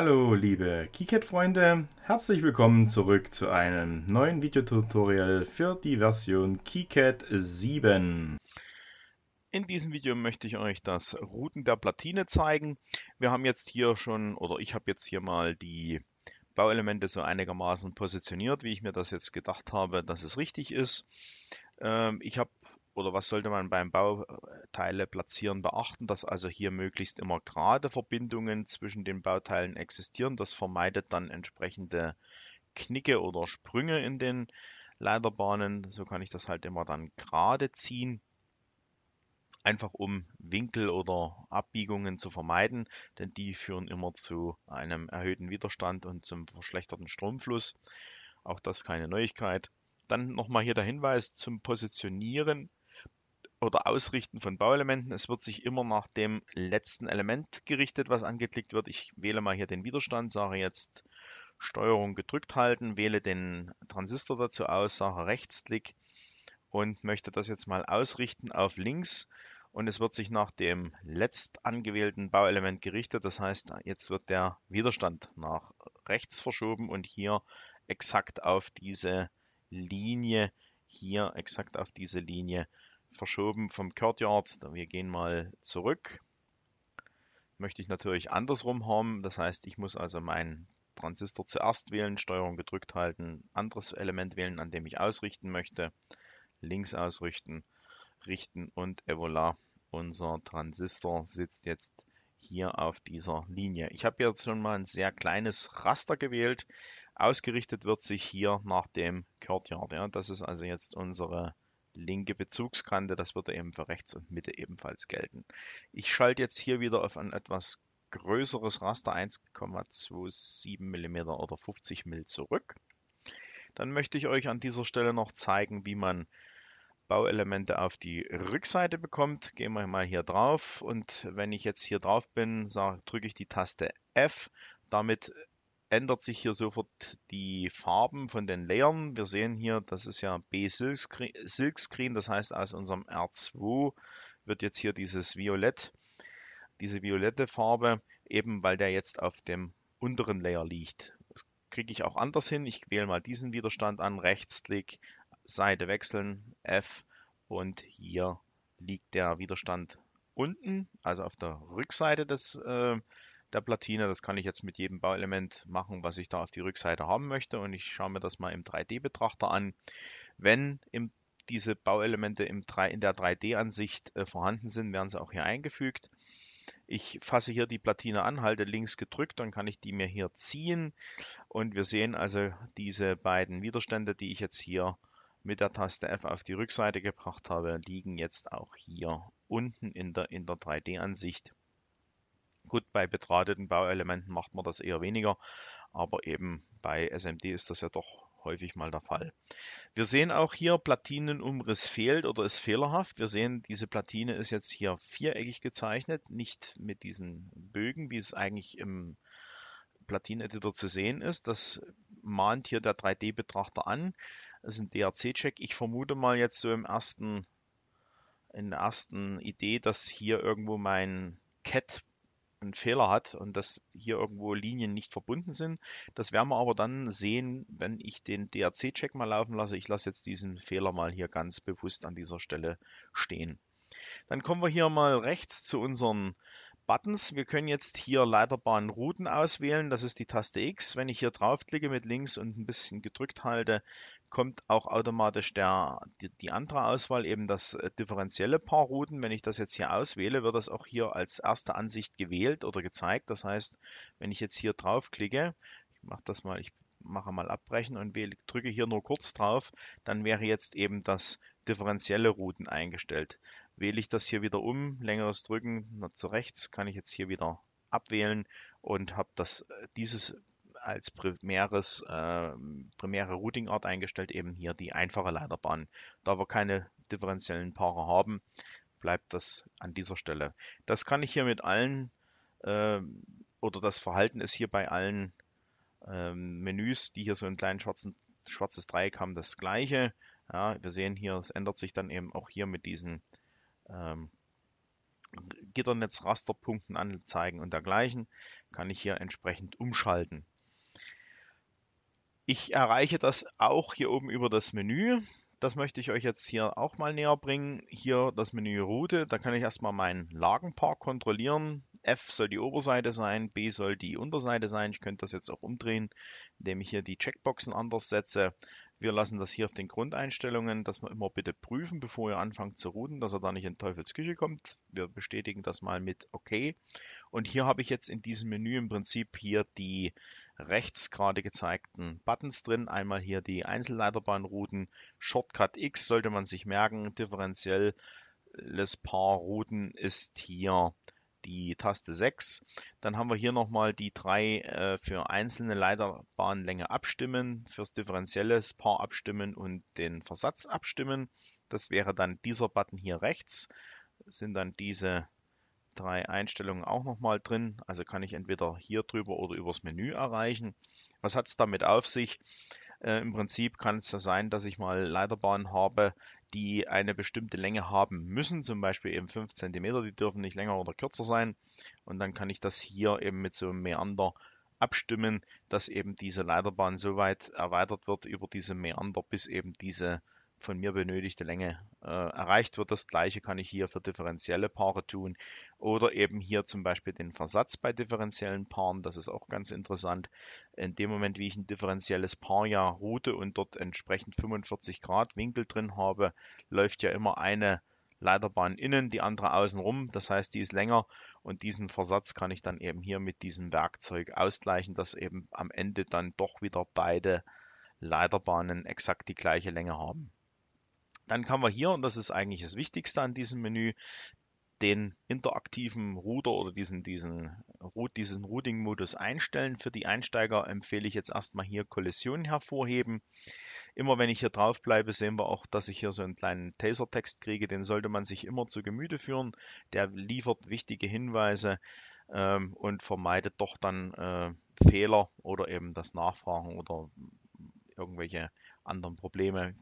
Hallo liebe KiCad-Freunde, herzlich willkommen zurück zu einem neuen Videotutorial für die Version KiCad 7. In diesem Video möchte ich euch das Routen der Platine zeigen. Wir haben jetzt hier schon, oder ich habe jetzt hier mal die Bauelemente so einigermaßen positioniert, wie ich mir das jetzt gedacht habe, dass es richtig ist. Ähm, ich habe oder was sollte man beim Bauteile äh, platzieren beachten, dass also hier möglichst immer gerade Verbindungen zwischen den Bauteilen existieren. Das vermeidet dann entsprechende Knicke oder Sprünge in den Leiterbahnen. So kann ich das halt immer dann gerade ziehen. Einfach um Winkel oder Abbiegungen zu vermeiden, denn die führen immer zu einem erhöhten Widerstand und zum verschlechterten Stromfluss. Auch das keine Neuigkeit. Dann nochmal hier der Hinweis zum Positionieren oder Ausrichten von Bauelementen. Es wird sich immer nach dem letzten Element gerichtet, was angeklickt wird. Ich wähle mal hier den Widerstand, sage jetzt Steuerung gedrückt halten, wähle den Transistor dazu aus, sage Rechtsklick und möchte das jetzt mal ausrichten auf links. Und es wird sich nach dem letzt angewählten Bauelement gerichtet. Das heißt, jetzt wird der Widerstand nach rechts verschoben und hier exakt auf diese Linie, hier exakt auf diese Linie verschoben vom Courtyard. Wir gehen mal zurück. Möchte ich natürlich andersrum haben. Das heißt, ich muss also meinen Transistor zuerst wählen, Steuerung gedrückt halten, anderes Element wählen, an dem ich ausrichten möchte, links ausrichten, richten und et voilà, unser Transistor sitzt jetzt hier auf dieser Linie. Ich habe jetzt schon mal ein sehr kleines Raster gewählt. Ausgerichtet wird sich hier nach dem Courtyard. Ja. Das ist also jetzt unsere linke Bezugskante. Das würde eben für rechts und Mitte ebenfalls gelten. Ich schalte jetzt hier wieder auf ein etwas größeres Raster 1,27 mm oder 50 mm zurück. Dann möchte ich euch an dieser Stelle noch zeigen, wie man Bauelemente auf die Rückseite bekommt. Gehen wir mal hier drauf und wenn ich jetzt hier drauf bin, drücke ich die Taste F. Damit ändert sich hier sofort die Farben von den Layern. Wir sehen hier, das ist ja B-Silkscreen, das heißt aus unserem R2 wird jetzt hier dieses Violett, diese violette Farbe, eben weil der jetzt auf dem unteren Layer liegt. Das kriege ich auch anders hin. Ich wähle mal diesen Widerstand an, Rechtsklick, Seite wechseln, F und hier liegt der Widerstand unten, also auf der Rückseite des äh, der Platine. Das kann ich jetzt mit jedem Bauelement machen, was ich da auf die Rückseite haben möchte. Und ich schaue mir das mal im 3D-Betrachter an. Wenn im, diese Bauelemente im 3, in der 3D-Ansicht äh, vorhanden sind, werden sie auch hier eingefügt. Ich fasse hier die Platine an, halte links gedrückt, dann kann ich die mir hier ziehen. Und wir sehen also diese beiden Widerstände, die ich jetzt hier mit der Taste F auf die Rückseite gebracht habe, liegen jetzt auch hier unten in der, in der 3D-Ansicht. Gut, bei bedrahteten Bauelementen macht man das eher weniger, aber eben bei SMD ist das ja doch häufig mal der Fall. Wir sehen auch hier, Platinenumriss fehlt oder ist fehlerhaft. Wir sehen, diese Platine ist jetzt hier viereckig gezeichnet, nicht mit diesen Bögen, wie es eigentlich im Platineditor zu sehen ist. Das mahnt hier der 3D-Betrachter an. Das ist ein DRC-Check. Ich vermute mal jetzt so im ersten, in der ersten Idee, dass hier irgendwo mein Cat einen Fehler hat und dass hier irgendwo Linien nicht verbunden sind. Das werden wir aber dann sehen, wenn ich den DRC-Check mal laufen lasse. Ich lasse jetzt diesen Fehler mal hier ganz bewusst an dieser Stelle stehen. Dann kommen wir hier mal rechts zu unseren Buttons. Wir können jetzt hier Leiterbahnrouten auswählen. Das ist die Taste X. Wenn ich hier draufklicke mit links und ein bisschen gedrückt halte, kommt auch automatisch der, die, die andere Auswahl, eben das äh, differenzielle Paar Routen. Wenn ich das jetzt hier auswähle, wird das auch hier als erste Ansicht gewählt oder gezeigt. Das heißt, wenn ich jetzt hier draufklicke, ich mache das mal, ich mache mal abbrechen und wähle, drücke hier nur kurz drauf, dann wäre jetzt eben das differenzielle Routen eingestellt wähle ich das hier wieder um, längeres Drücken zu rechts, kann ich jetzt hier wieder abwählen und habe das äh, dieses als primäres, äh, primäre Routing-Art eingestellt, eben hier die einfache Leiterbahn. Da wir keine differenziellen Paare haben, bleibt das an dieser Stelle. Das kann ich hier mit allen, äh, oder das Verhalten ist hier bei allen äh, Menüs, die hier so ein kleines schwarzes Dreieck haben, das gleiche. Ja, wir sehen hier, es ändert sich dann eben auch hier mit diesen ähm, Gitternetz, Rasterpunkten anzeigen und dergleichen, kann ich hier entsprechend umschalten. Ich erreiche das auch hier oben über das Menü. Das möchte ich euch jetzt hier auch mal näher bringen. Hier das Menü Route, da kann ich erstmal meinen Lagenpark kontrollieren. F soll die Oberseite sein, B soll die Unterseite sein. Ich könnte das jetzt auch umdrehen, indem ich hier die Checkboxen anders setze. Wir lassen das hier auf den Grundeinstellungen, dass wir immer bitte prüfen, bevor ihr anfangt zu routen, dass er da nicht in Teufelsküche kommt. Wir bestätigen das mal mit OK. Und hier habe ich jetzt in diesem Menü im Prinzip hier die rechts gerade gezeigten Buttons drin. Einmal hier die Einzelleiterbahnrouten, Shortcut X sollte man sich merken, differenzielles Paar Routen ist hier die Taste 6. Dann haben wir hier nochmal die drei äh, für einzelne Leiterbahnlänge abstimmen, fürs differenzielles Paar abstimmen und den Versatz abstimmen. Das wäre dann dieser Button hier rechts. Sind dann diese drei Einstellungen auch nochmal drin. Also kann ich entweder hier drüber oder übers Menü erreichen. Was hat es damit auf sich? Äh, Im Prinzip kann es ja sein, dass ich mal Leiterbahnen habe, die eine bestimmte Länge haben müssen, zum Beispiel eben 5 cm, die dürfen nicht länger oder kürzer sein. Und dann kann ich das hier eben mit so einem Meander abstimmen, dass eben diese Leiterbahn so weit erweitert wird über diese Meander, bis eben diese von mir benötigte Länge äh, erreicht wird. Das gleiche kann ich hier für differenzielle Paare tun oder eben hier zum Beispiel den Versatz bei differenziellen Paaren. Das ist auch ganz interessant. In dem Moment, wie ich ein differenzielles Paar ja route und dort entsprechend 45 Grad Winkel drin habe, läuft ja immer eine Leiterbahn innen, die andere außen rum. Das heißt, die ist länger und diesen Versatz kann ich dann eben hier mit diesem Werkzeug ausgleichen, dass eben am Ende dann doch wieder beide Leiterbahnen exakt die gleiche Länge haben. Dann kann man hier, und das ist eigentlich das Wichtigste an diesem Menü, den interaktiven Router oder diesen, diesen, diesen Routing-Modus einstellen. Für die Einsteiger empfehle ich jetzt erstmal hier Kollisionen hervorheben. Immer wenn ich hier drauf bleibe, sehen wir auch, dass ich hier so einen kleinen Taser-Text kriege. Den sollte man sich immer zu Gemüte führen. Der liefert wichtige Hinweise ähm, und vermeidet doch dann äh, Fehler oder eben das Nachfragen oder irgendwelche anderen Probleme,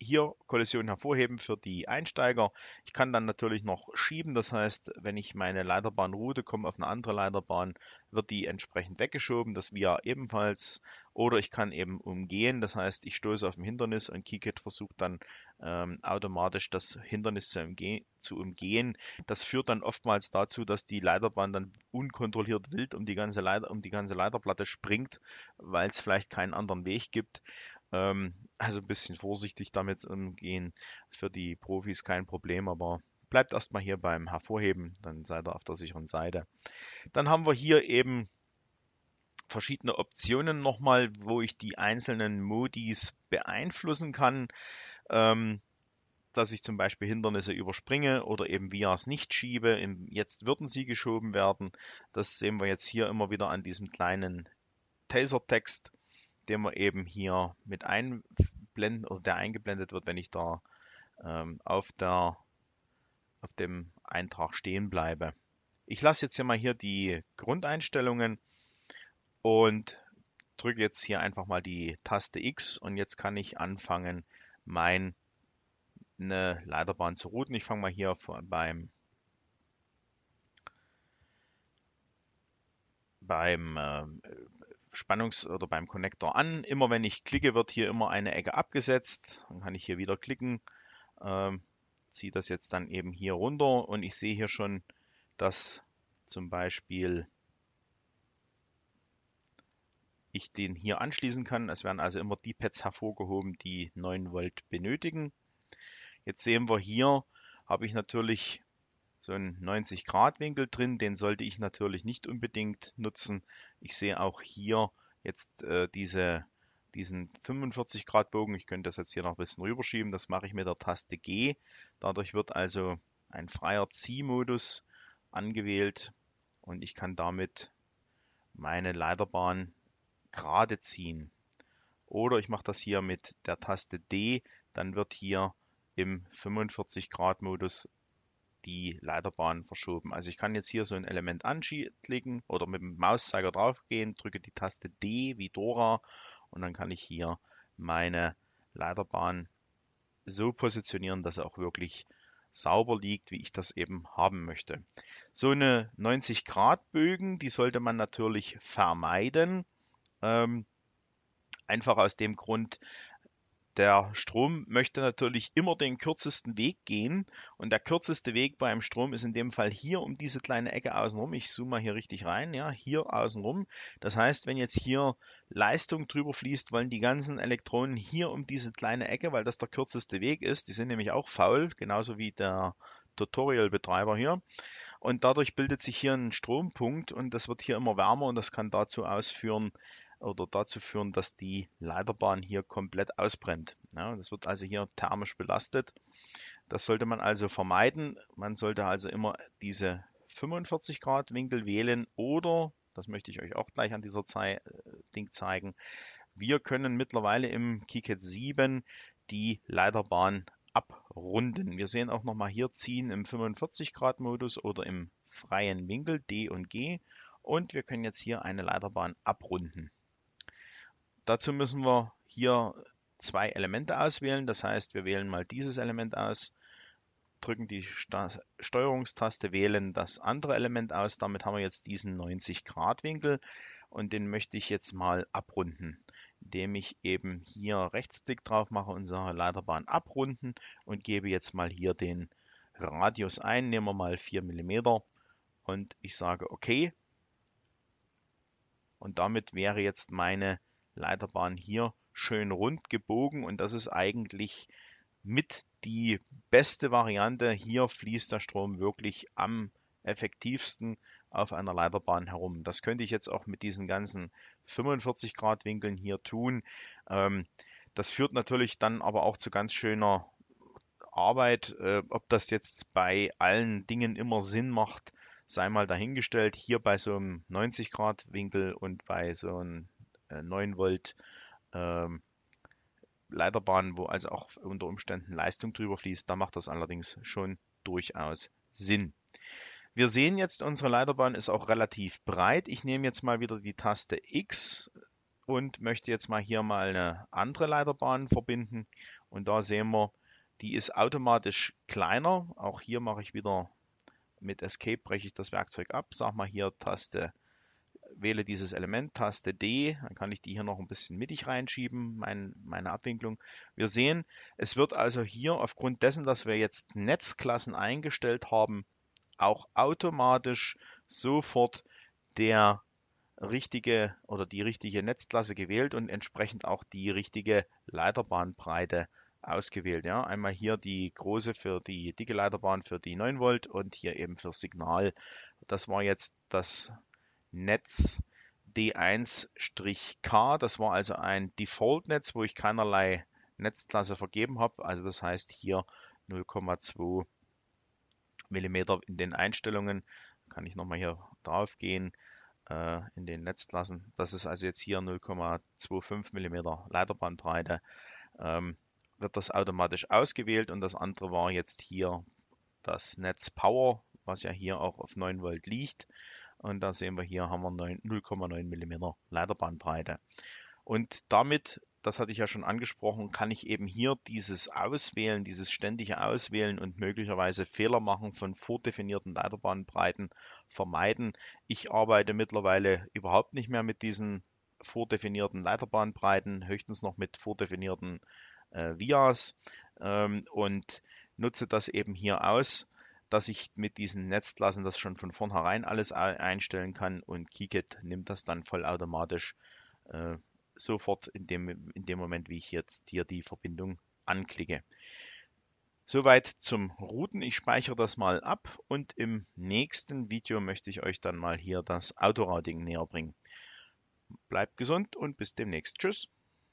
hier Kollision hervorheben für die Einsteiger. Ich kann dann natürlich noch schieben, das heißt, wenn ich meine Leiterbahn route, komme auf eine andere Leiterbahn, wird die entsprechend weggeschoben, das VR ebenfalls. Oder ich kann eben umgehen, das heißt, ich stoße auf ein Hindernis und Keycat versucht dann ähm, automatisch das Hindernis zu, umge zu umgehen. Das führt dann oftmals dazu, dass die Leiterbahn dann unkontrolliert wild um die ganze, Leiter um die ganze Leiterplatte springt, weil es vielleicht keinen anderen Weg gibt. Ähm, also ein bisschen vorsichtig damit umgehen. Für die Profis kein Problem, aber bleibt erstmal hier beim Hervorheben, dann seid ihr auf der sicheren Seite. Dann haben wir hier eben verschiedene Optionen nochmal, wo ich die einzelnen Modis beeinflussen kann. Ähm, dass ich zum Beispiel Hindernisse überspringe oder eben Vias nicht schiebe. Jetzt würden sie geschoben werden. Das sehen wir jetzt hier immer wieder an diesem kleinen Taser-Text den wir eben hier mit einblenden oder der eingeblendet wird, wenn ich da ähm, auf, der, auf dem Eintrag stehen bleibe. Ich lasse jetzt hier mal hier die Grundeinstellungen und drücke jetzt hier einfach mal die Taste X und jetzt kann ich anfangen, meine Leiterbahn zu routen. Ich fange mal hier vor, beim beim äh, Spannungs- oder beim Connector an. Immer wenn ich klicke, wird hier immer eine Ecke abgesetzt. Dann kann ich hier wieder klicken, ähm, ziehe das jetzt dann eben hier runter und ich sehe hier schon, dass zum Beispiel ich den hier anschließen kann. Es werden also immer die Pads hervorgehoben, die 9 Volt benötigen. Jetzt sehen wir hier, habe ich natürlich so einen 90-Grad-Winkel drin. Den sollte ich natürlich nicht unbedingt nutzen. Ich sehe auch hier jetzt äh, diese, diesen 45-Grad-Bogen. Ich könnte das jetzt hier noch ein bisschen rüberschieben. Das mache ich mit der Taste G. Dadurch wird also ein freier Ziehmodus angewählt und ich kann damit meine Leiterbahn gerade ziehen. Oder ich mache das hier mit der Taste D, dann wird hier im 45 Grad Modus die Leiterbahn verschoben. Also ich kann jetzt hier so ein Element anklicken oder mit dem Mauszeiger draufgehen, drücke die Taste D wie Dora und dann kann ich hier meine Leiterbahn so positionieren, dass er auch wirklich sauber liegt, wie ich das eben haben möchte. So eine 90 Grad Bögen, die sollte man natürlich vermeiden. Ähm, einfach aus dem Grund, der Strom möchte natürlich immer den kürzesten Weg gehen und der kürzeste Weg beim Strom ist in dem Fall hier um diese kleine Ecke außenrum. Ich zoome mal hier richtig rein, ja, hier außenrum. Das heißt, wenn jetzt hier Leistung drüber fließt, wollen die ganzen Elektronen hier um diese kleine Ecke, weil das der kürzeste Weg ist. Die sind nämlich auch faul, genauso wie der Tutorial-Betreiber hier. Und dadurch bildet sich hier ein Strompunkt und das wird hier immer wärmer und das kann dazu ausführen, oder dazu führen, dass die Leiterbahn hier komplett ausbrennt. Ja, das wird also hier thermisch belastet. Das sollte man also vermeiden. Man sollte also immer diese 45 Grad Winkel wählen oder, das möchte ich euch auch gleich an dieser Zeit äh, Ding zeigen, wir können mittlerweile im KiCad 7 die Leiterbahn abrunden. Wir sehen auch nochmal hier ziehen im 45 Grad Modus oder im freien Winkel D und G und wir können jetzt hier eine Leiterbahn abrunden. Dazu müssen wir hier zwei Elemente auswählen. Das heißt, wir wählen mal dieses Element aus, drücken die Steuerungstaste, wählen das andere Element aus. Damit haben wir jetzt diesen 90 Grad Winkel und den möchte ich jetzt mal abrunden, indem ich eben hier Rechtsklick drauf mache und sage Leiterbahn abrunden und gebe jetzt mal hier den Radius ein, nehmen wir mal 4 mm und ich sage OK. Und damit wäre jetzt meine Leiterbahn hier schön rund gebogen und das ist eigentlich mit die beste Variante. Hier fließt der Strom wirklich am effektivsten auf einer Leiterbahn herum. Das könnte ich jetzt auch mit diesen ganzen 45 Grad Winkeln hier tun. Ähm, das führt natürlich dann aber auch zu ganz schöner Arbeit. Äh, ob das jetzt bei allen Dingen immer Sinn macht, sei mal dahingestellt. Hier bei so einem 90 Grad Winkel und bei so einem 9 äh, Volt ähm, Leiterbahnen, wo also auch unter Umständen Leistung drüber fließt, da macht das allerdings schon durchaus Sinn. Wir sehen jetzt, unsere Leiterbahn ist auch relativ breit. Ich nehme jetzt mal wieder die Taste X und möchte jetzt mal hier mal eine andere Leiterbahn verbinden. Und da sehen wir, die ist automatisch kleiner. Auch hier mache ich wieder mit Escape breche ich das Werkzeug ab. Sag mal hier Taste X wähle dieses Element, Taste D, dann kann ich die hier noch ein bisschen mittig reinschieben, mein, meine Abwinklung. Wir sehen, es wird also hier aufgrund dessen, dass wir jetzt Netzklassen eingestellt haben, auch automatisch sofort der richtige oder die richtige Netzklasse gewählt und entsprechend auch die richtige Leiterbahnbreite ausgewählt. Ja, einmal hier die große für die dicke Leiterbahn für die 9 Volt und hier eben für Signal. Das war jetzt das Netz D1-K. Das war also ein Default-Netz, wo ich keinerlei Netzklasse vergeben habe. Also das heißt hier 0,2 mm in den Einstellungen. Kann ich nochmal hier drauf gehen äh, in den Netzklassen. Das ist also jetzt hier 0,25 mm Leiterbandbreite. Ähm, wird das automatisch ausgewählt und das andere war jetzt hier das Netz Power, was ja hier auch auf 9 Volt liegt. Und da sehen wir hier, haben wir 0,9 mm Leiterbahnbreite. Und damit, das hatte ich ja schon angesprochen, kann ich eben hier dieses Auswählen, dieses ständige Auswählen und möglicherweise Fehler machen von vordefinierten Leiterbahnbreiten vermeiden. Ich arbeite mittlerweile überhaupt nicht mehr mit diesen vordefinierten Leiterbahnbreiten, höchstens noch mit vordefinierten äh, Vias ähm, und nutze das eben hier aus dass ich mit diesen Netzklassen das schon von vornherein alles einstellen kann und KiCad nimmt das dann vollautomatisch äh, sofort in dem, in dem Moment, wie ich jetzt hier die Verbindung anklicke. Soweit zum Routen. Ich speichere das mal ab und im nächsten Video möchte ich euch dann mal hier das Autorouting näher bringen. Bleibt gesund und bis demnächst. Tschüss.